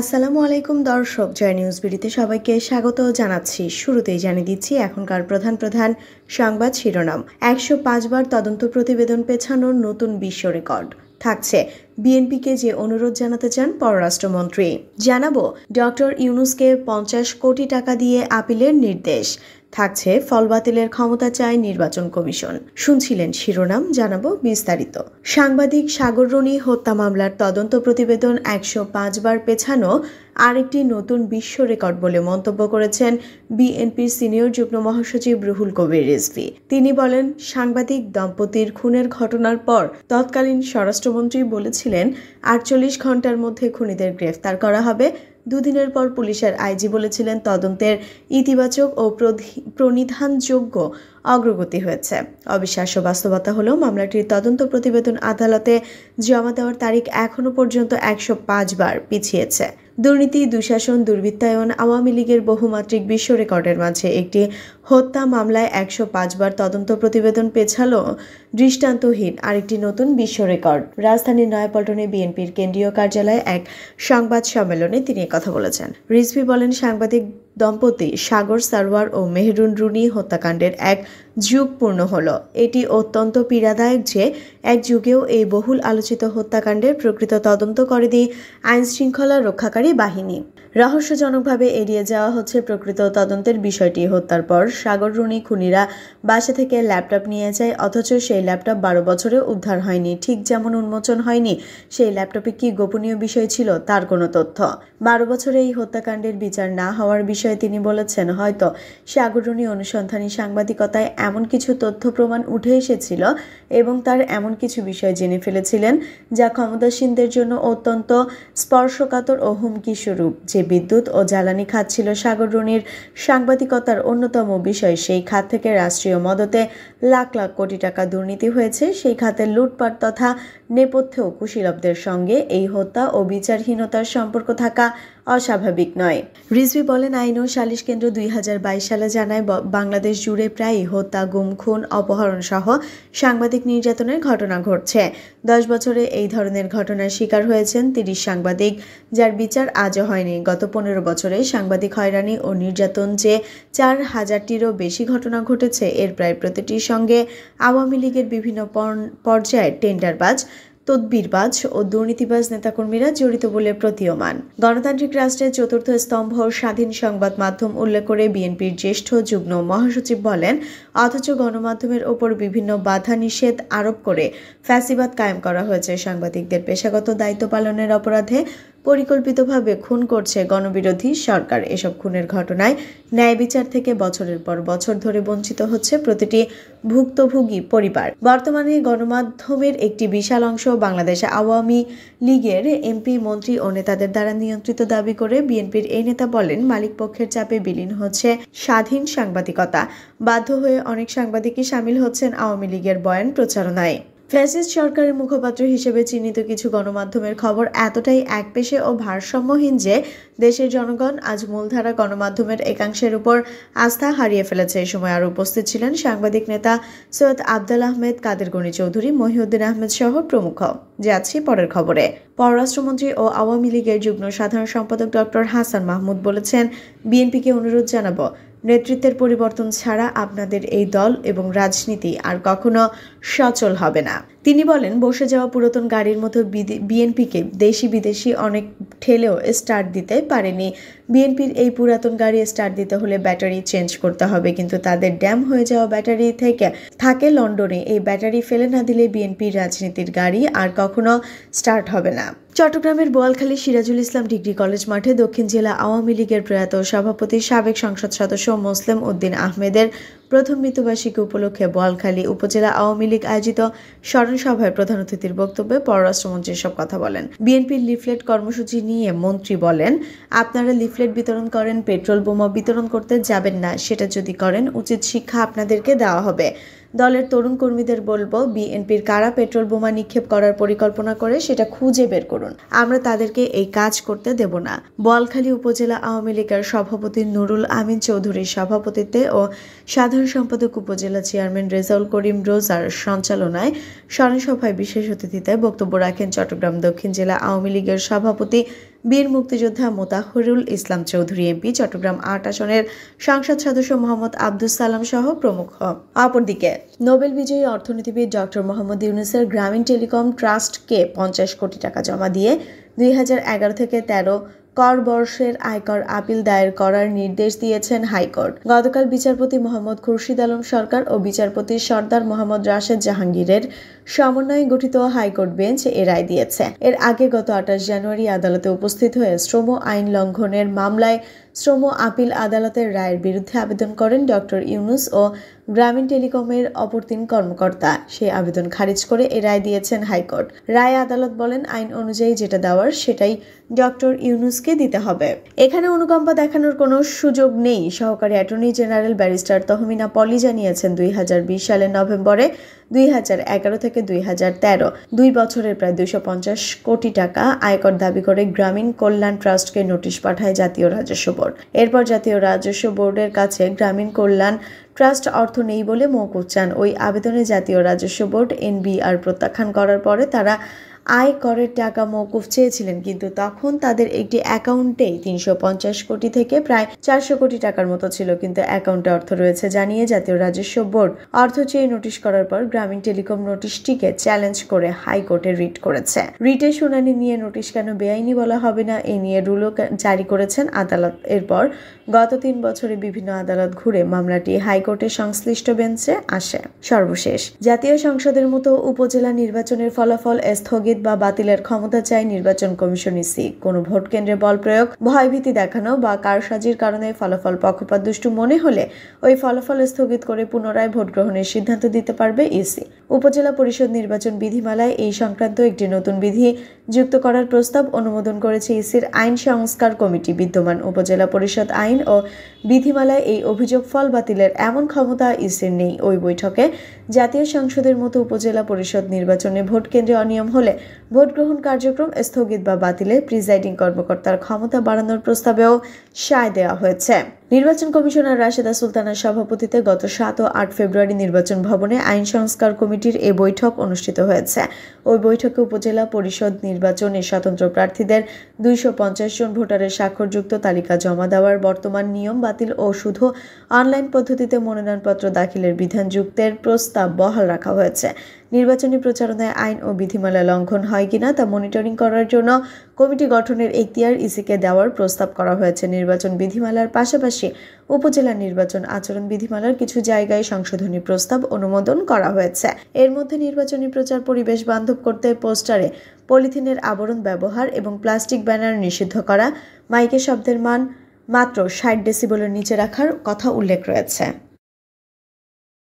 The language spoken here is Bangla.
আসসালামু আলাইকুম দর্শক জয় নিউজ বিডিতে সবাইকে স্বাগত জানাচ্ছি শুরুতেই জানিয়ে দিচ্ছি এখনকার প্রধান প্রধান সংবাদ শিরোনাম একশো পাঁচবার তদন্ত প্রতিবেদন পেছানোর নতুন বিশ্ব রেকর্ড থাকছে বিএনপিকে যে অনুরোধ জানাতে চান পররাষ্ট্রমন্ত্রী জানাবো ডক্টর ইউনুসকে পঞ্চাশ কোটি টাকা দিয়ে আপিলের নির্দেশ থাকছে ফল বাতিলের ক্ষমতা চায় নির্বাচন কমিশন শুনছিলেন শিরোনাম জানাবো বিস্তারিত সাংবাদিক সাগর রনি হত্যা মামলার তদন্ত প্রতিবেদন একশো বার পেছানো আরেকটি নতুন বিশ্ব রেকর্ড বলে মন্তব্য করেছেন বিএনপির সিনিয়র যুগ্ম মহাসচিব রুহুল কবির রিজভি তিনি বলেন সাংবাদিক দম্পতির খুনের ঘটনার পর তৎকালীন স্বরাষ্ট্রমন্ত্রী বলেছিলেন আটচল্লিশ ঘন্টার মধ্যে খুনিদের গ্রেফতার করা হবে দুদিনের পর পুলিশের আইজি বলেছিলেন তদন্তের ইতিবাচক ও প্রণিধানযোগ্য অগ্রগতি হয়েছে অবিশ্বাস্য বাস্তবতা হলেও মামলাটির তদন্ত প্রতিবেদন আদালতে জমা দেওয়ার তারিখ এখনও পর্যন্ত একশো বার পিছিয়েছে দুর্নীতি দুঃশাসন দুর্বৃত্তায়ন আওয়ামী লীগের বহুমাত্রিক বিশ্ব রেকর্ডের মাঝে একটি হত্যা মামলায় একশো পাঁচবার তদন্ত প্রতিবেদন পেছালো দৃষ্টান্তহীন আরেকটি নতুন বিশ্ব রেকর্ড রাজধানীর নয়াপল্টনে বিএনপির কেন্দ্রীয় কার্যালয়ে এক সংবাদ সম্মেলনে তিনি কথা বলেছেন রিজভি বলেন সাংবাদিক দম্পতি সাগর সারওয়ার ও মেহরুন রুনি হত্যাকাণ্ডের এক যুগপূর্ণ হল এটি অত্যন্ত পীড়াদায়ক যে এক যুগেও এই বহুল আলোচিত হত্যাকাণ্ডের প্রকৃত তদন্ত করেনি আইন শৃঙ্খলা রক্ষাকারী বাহিনী রহস্যজনকভাবে এড়িয়ে যাওয়া হচ্ছে প্রকৃত তদন্তের বিষয়টি হত্যার পর সাগররুণী খুনিরা বাসা থেকে ল্যাপটপ নিয়ে যায় অথচ সেই ল্যাপটপ বারো বছরে উদ্ধার হয়নি ঠিক যেমন উন্মোচন হয়নি সেই ল্যাপটপে কি গোপনীয় বিষয় ছিল তার কোনো তথ্য বারো বছরে এই হত্যাকাণ্ডের বিচার না হওয়ার বিষয়ে তিনি বলেছেন হয়তো সাগররুণী অনুসন্ধানী সাংবাদিকতায় এমন কিছু তথ্য প্রমাণ উঠে এসেছিল এবং তার এমন কিছু বিষয় জেনে ফেলেছিলেন যা ক্ষমতাসীনদের জন্য অত্যন্ত স্পর্শকাতর ও হুমকি স্বরূপ যে বিদ্যুৎ ও জ্বালানি খাত ছিল সাগররণীর সাংবাদিকতার অন্যতম বিষয় সেই খাত থেকে রাষ্ট্রীয় মদতে লাখ লাখ কোটি টাকা দুর্নীতি হয়েছে সেই খাতের লুটপাট তথা নেপথ্যেও কুশীলবদের সঙ্গে এই হত্যা ও বিচারহীনতার সম্পর্ক থাকা অস্বাভাবিক নয় রিজভি বলেন আইন ও সালিশ কেন্দ্র দুই সালে জানায় বাংলাদেশ জুড়ে প্রায়ই হত্যা গুম খুন অপহরণ সহ সাংবাদিক নির্যাতনের ঘটনা ঘটছে দশ বছরে এই ধরনের ঘটনার শিকার হয়েছেন তিরিশ সাংবাদিক যার বিচার আজও হয়নি গত পনেরো বছরে সাংবাদিক হয়রানি ও নির্যাতন যে চার হাজারটিরও বেশি ঘটনা ঘটেছে এর প্রায় প্রতিটির সঙ্গে আওয়ামী লীগের বিভিন্ন পর্যায়ে টেন্ডারবাজ তদ্বিরবাজ ও দুর্নীতিবাজ নেতাকর্মীরা জড়িত বলে প্রতীয়মান গণতান্ত্রিক রাষ্ট্রের চতুর্থ স্তম্ভ স্বাধীন সংবাদ মাধ্যম উল্লেখ করে বিএনপির জ্যেষ্ঠ যুগ্ম মহাসচিব বলেন অথচ গণমাধ্যমের ওপর বিভিন্ন বাধা নিষেধ আরোপ করে ফ্যাসিবাদ কায়েম করা হয়েছে সাংবাদিকদের পেশাগত দায়িত্ব পালনের অপরাধে পরিকল্পিতভাবে খুন করছে গণবিরোধী সরকার এসব খুনের ঘটনায় ন্যায় বিচার থেকে বছরের পর বছর ধরে বঞ্চিত হচ্ছে প্রতিটি ভুক্তভোগী পরিবার বর্তমানে গণমাধ্যমের একটি বিশাল অংশ বাংলাদেশ আওয়ামী লীগের এমপি মন্ত্রী ও নেতাদের দ্বারা নিয়ন্ত্রিত দাবি করে বিএনপির এই নেতা বলেন মালিকপক্ষের চাপে বিলীন হচ্ছে স্বাধীন সাংবাদিকতা বাধ্য হয়ে অনেক সাংবাদিকই সামিল হচ্ছেন আওয়ামী লীগের বয়ান প্রচারণায় ফ্যাসিস্ট সরকারের মুখপাত্র হিসেবে চিহ্নিত কিছু গণমাধ্যমের খবর এতটাই একপেশে ও ভারসাম্যহীন যে দেশের জনগণ আজ মূলধারা গণমাধ্যমের একাংশের উপর আস্থা হারিয়ে ফেলেছে এ সময় আর উপস্থিত ছিলেন সাংবাদিক নেতা সৈয়দ আবদাল আহমেদ কাদের গণি চৌধুরী মহিউদ্দিন আহমেদ সহ প্রমুখ যাচ্ছি পরের খবরে পররাষ্ট্রমন্ত্রী ও আওয়ামী লীগের যুগ্ম সাধারণ সম্পাদক ডক্টর হাসান মাহমুদ বলেছেন বিএনপিকে অনুরোধ জানাবো নেতৃত্বের পরিবর্তন ছাড়া আপনাদের এই দল এবং রাজনীতি আর কখনো সচল হবে না তিনি বলেন বসে যাওয়া পুরাতন গাড়ির মতো বিএনপিকে দেশি বিদেশি অনেক ঠেলেও স্টার্ট দিতে পারেনি বিএনপির এই পুরাতন গাড়ি স্টার্ট দিতে হলে ব্যাটারি চেঞ্জ করতে হবে কিন্তু তাদের ড্যাম হয়ে যাওয়া ব্যাটারি থেকে থাকে লন্ডনে এই ব্যাটারি ফেলে না দিলে বিএনপির রাজনীতির গাড়ি আর কখনো স্টার্ট হবে না চট্টগ্রামের বোয়ালখালী সিরাজুল ইসলাম ডিগ্রি কলেজ মাঠে দক্ষিণ জেলা আওয়ামী লীগের প্রয়াত সভাপতি সাবেক সংসদ সদস্য মোসলেম উদ্দিন আহমেদের প্রথম মৃত্যুবার্ষিকী উপলক্ষে বোয়ালখালী উপজেলা আওয়ামী লীগ আয়োজিত স্মরণ সভায় প্রধান অতিথির বক্তব্যে পররাষ্ট্রমন্ত্রী সব কথা বলেন বিএনপির লিফলেট কর্মসূচি নিয়ে মন্ত্রী বলেন আপনারা লিফলেট বিতরণ করেন পেট্রোল বোমা বিতরণ করতে যাবেন না সেটা যদি করেন উচিত শিক্ষা আপনাদেরকে দেওয়া হবে দলের তরুণ কর্মীদের বলবো বিএনপির কারা পেট্রোল বোমা নিক্ষেপ করার পরিকল্পনা করে সেটা খুঁজে বের করুন আমরা তাদেরকে এই কাজ করতে দেব না বলখালী উপজেলা আওয়ামী লীগের সভাপতি নুরুল আমিন চৌধুরীর সভাপতিত্বে ও সাধারণ সম্পাদক উপজেলা চেয়ারম্যান রেজাউল করিম রোজার সঞ্চালনায় স্মরণসভায় বিশেষ অতিথিতে বক্তব্য রাখেন চট্টগ্রাম দক্ষিণ জেলা আওয়ামী লীগের সভাপতি বীর মুক্তিযোদ্ধা মোতাহরুল ইসলাম চৌধুরী এমপি চট্টগ্রাম আট আসনের সংসদ সদস্য মোহাম্মদ আব্দুল সালাম সহ প্রমুখ অপরদিকে নোবেল বিজয়ী অর্থনীতিবিদ ডক্টর মোহাম্মদ ইউনুসের গ্রামীণ টেলিকম ট্রাস্টকে পঞ্চাশ কোটি টাকা জমা দিয়ে দুই থেকে তেরো কর বর্ষের আয়কর আপিল দায়ের করার নির্দেশ দিয়েছেন হাইকোর্ট গতকাল বিচারপতি মোহাম্মদ খুরশিদ আলম সরকার ও বিচারপতি সর্দার মোহাম্মদ রাশেদ জাহাঙ্গীরের সমন্বয়ে গঠিত হাইকোর্ট বেঞ্চ এ রায় দিয়েছে এর আগে গত আঠাশ জানুয়ারি আদালতে উপস্থিত হয়ে শ্রম আইন লঙ্ঘনের মামলায় শ্রম আপিল আদালতের রায়ের বিরুদ্ধে আবেদন করেন ডক্টর ইউনুস ও গ্রামীণ টেলিকমের অপর তিন কর্মকর্তা সেই আবেদন খারিজ করে এ রায় দিয়েছেন হাইকোর্ট রায় আদালত বলেন আইন অনুযায়ী যেটা দেওয়ার সেটাই ডক্টর ইউনুসকে দিতে হবে এখানে অনুকম্পা দেখানোর কোনো সুযোগ নেই সহকারী attorney general barrister Tahmina Poly জানিয়েছেন দুই সালের নভেম্বরে দুই থেকে থেকে দুই দুই বছরের প্রায় দুইশো কোটি টাকা আয়কর দাবি করে গ্রামীণ কল্যাণ ট্রাস্টকে নোটিশ পাঠায় জাতীয় রাজস্ব বোর্ড এরপর জাতীয় রাজস্ব বোর্ডের কাছে গ্রামীণ কল্যাণ ট্রাস্ট অর্থ নেই বলে মৌকুব চান ওই আবেদনে জাতীয় রাজস্ব বোর্ড এনবিআর প্রত্যাখ্যান করার পরে তারা আয় করের টাকা মৌকুফ চেয়েছিলেন কিন্তু তখন তাদের একটি অ্যাকাউন্টে তিনশো কোটি থেকে প্রায় চারশো কোটি টাকার মতো ছিল কিন্তু অ্যাকাউন্টে অর্থ রয়েছে জানিয়ে জাতীয় রাজস্ব বোর্ড অর্থ চেয়ে নোটিশ করার পর গ্রামীণ টেলিকম নোটিশটিকে চ্যালেঞ্জ করে হাইকোর্টে রিট করেছে রিটে শুনানি নিয়ে নোটিশ কেন বেআইনি বলা হবে না এ নিয়ে রুলও জারি করেছেন আদালত এরপর গত তিন বছরে বিভিন্ন আদালত ঘুরে মামলাটি হাইকোর্টের সংশ্লিষ্ট বেঞ্চে আসে সর্বশেষ জাতীয় সংসদের মতো উপজেলা নির্বাচনের ফলাফল স্থগিত স্থগিত বা বাতিলের ক্ষমতা চায় নির্বাচন কমিশন ইসি কোনো ভোট কেন্দ্রে বল প্রয়োগ ভয়ভীতি দেখানো বা কারসাজির কারণে ফলাফল পক্ষপাত দুষ্টু মনে হলে ওই ফলাফল স্থগিত করে পুনরায় ভোট গ্রহণের সিদ্ধান্ত দিতে পারবে ইসি উপজেলা পরিষদ নির্বাচন বিধিমালায় এই সংক্রান্ত একটি নতুন বিধি যুক্ত করার প্রস্তাব অনুমোদন করেছে ইসির আইন সংস্কার কমিটি বিদ্যমান উপজেলা পরিষদ আইন ও বিধিমালায় এই অভিযোগ ফল বাতিলের এমন ক্ষমতা ইসির নেই ওই বৈঠকে জাতীয় সংসদের মতো উপজেলা পরিষদ নির্বাচনে ভোট কেন্দ্রে অনিয়ম হলে ভোট গ্রহণ কার্যক্রম স্থগিত বা বাতিলে প্রিজাইডিং কর্মকর্তার ক্ষমতা বাড়ানোর প্রস্তাবেও সায় দেওয়া হয়েছে নির্বাচন কমিশনার রাশেদা সুলতানার সভাপতিতে গত সাত ও আট ফেব্রুয়ারি নির্বাচন ভবনে আইন সংস্কার কমিটির এ বৈঠক অনুষ্ঠিত হয়েছে ওই বৈঠকে উপজেলা পরিষদ নির্বাচনে স্বতন্ত্র প্রার্থীদের দুইশো জন ভোটারের স্বাক্ষরযুক্ত তালিকা জমা দেওয়ার বর্তমান নিয়ম বাতিল ও শুধু অনলাইন পদ্ধতিতে মনোনয়নপত্র দাখিলের বিধান যুক্তের প্রস্তাব বহাল রাখা হয়েছে নির্বাচনী প্রচারণায় আইন ও বিধিমালা লঙ্ঘন হয় কিনা তা মনিটরিং করার জন্য কমিটি গঠনের এক্তিয়ার ইসিকে দেওয়ার প্রস্তাব করা হয়েছে নির্বাচন বিধিমালার পাশাপাশি উদ্দেশ্যে উপজেলা নির্বাচন আচরণ বিধিমালার কিছু জায়গায় সংশোধনী প্রস্তাব অনুমোদন করা হয়েছে এর মধ্যে নির্বাচনী প্রচার পরিবেশ বান্ধব করতে পোস্টারে পলিথিনের আবরণ ব্যবহার এবং প্লাস্টিক ব্যানার নিষিদ্ধ করা মাইকে শব্দের মান মাত্র ষাট ডেসিবলের নিচে রাখার কথা উল্লেখ রয়েছে